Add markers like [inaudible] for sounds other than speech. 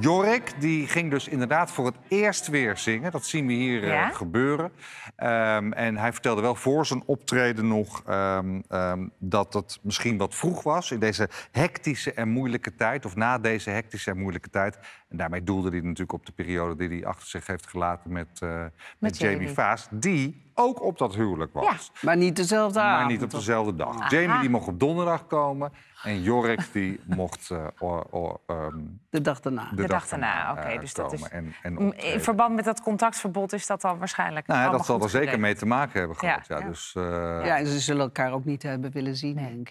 Jorik, die ging dus inderdaad voor het eerst weer zingen. Dat zien we hier eh, gebeuren. Ehm, en hij vertelde wel voor zijn optreden nog um, dat het misschien wat vroeg was in deze hectische en moeilijke tijd, of na deze hectische en moeilijke tijd. En daarmee doelde hij natuurlijk op de periode die hij achter zich heeft gelaten met, eh, met, Jamie Vaas, die ook op dat huwelijk was. Ja, maar niet dezelfde maar niet op dezelfde dag. Ah. Jamie ah. die mocht op donderdag komen en Jorik die [laughs] mocht... Eh, ehm, de dag daarna. De, dag, daarna, oké. Eh, dus dat is, en, en in verband met dat contactverbod is dat dan waarschijnlijk... Nou, dat zal er zeker mee te maken hebben gehad. Ja, Dus, eh, ja en ze zullen elkaar ook niet hebben willen zien, denk ik.